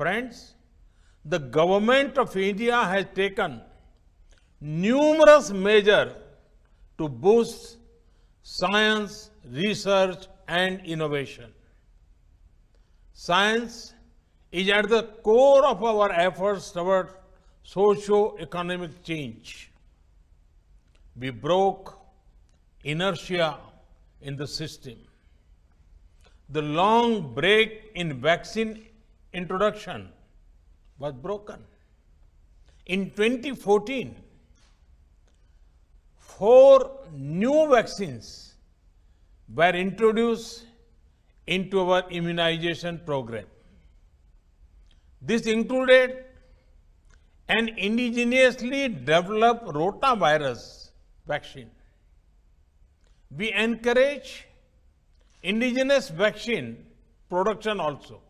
Friends, the government of India has taken numerous measures to boost science, research and innovation. Science is at the core of our efforts toward socio-economic change. We broke inertia in the system. The long break in vaccine introduction was broken. In 2014, four new vaccines were introduced into our immunization program. This included an indigenously developed rotavirus vaccine. We encourage indigenous vaccine production also.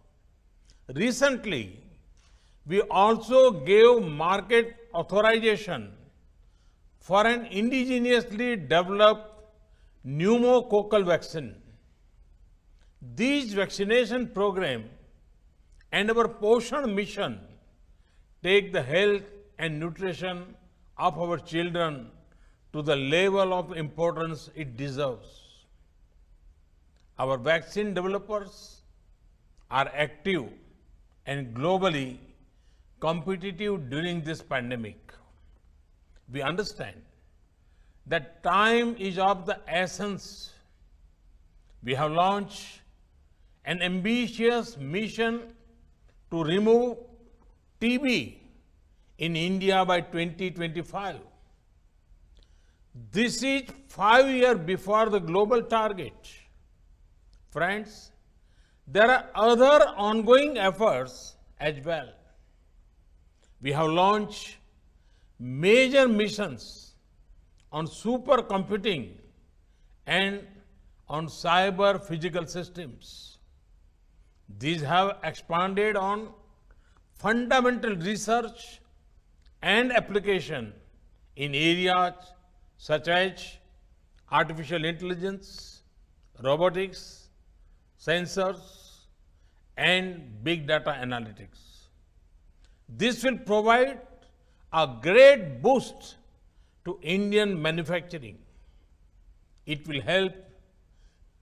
Recently, we also gave market authorization for an indigenously developed pneumococcal vaccine. These vaccination program and our portion mission take the health and nutrition of our children to the level of importance it deserves. Our vaccine developers are active and globally competitive during this pandemic. We understand that time is of the essence. We have launched an ambitious mission to remove TB in India by 2025. This is five years before the global target. Friends, there are other ongoing efforts as well. We have launched major missions on supercomputing and on cyber physical systems. These have expanded on fundamental research and application in areas such as artificial intelligence, robotics, sensors, and big data analytics. This will provide a great boost to Indian manufacturing. It will help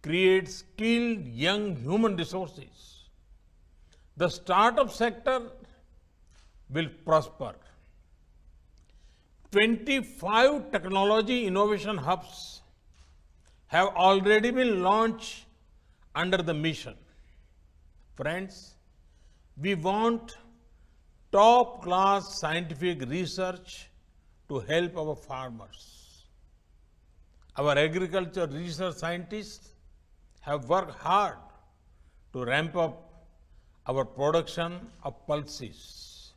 create skilled young human resources. The startup sector will prosper. 25 technology innovation hubs have already been launched under the mission. Friends, we want top class scientific research to help our farmers. Our agriculture research scientists have worked hard to ramp up our production of pulses.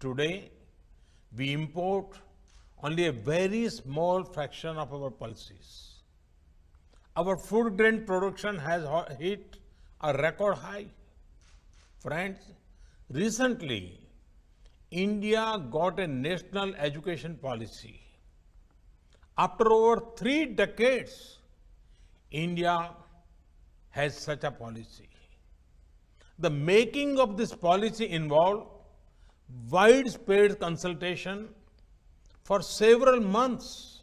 Today, we import only a very small fraction of our pulses. Our food grain production has hit a record high. Friends, recently India got a national education policy. After over three decades, India has such a policy. The making of this policy involved widespread consultation for several months.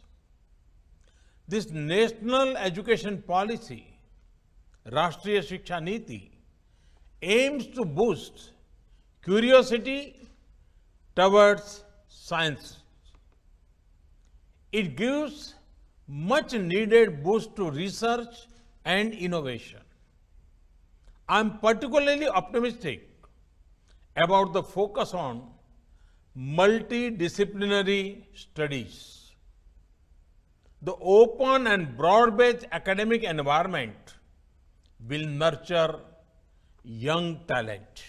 This national education policy, Rashtriya Shiksha Niti, aims to boost curiosity towards science. It gives much needed boost to research and innovation. I am particularly optimistic about the focus on multidisciplinary studies. The open and broad-based academic environment will nurture young talent.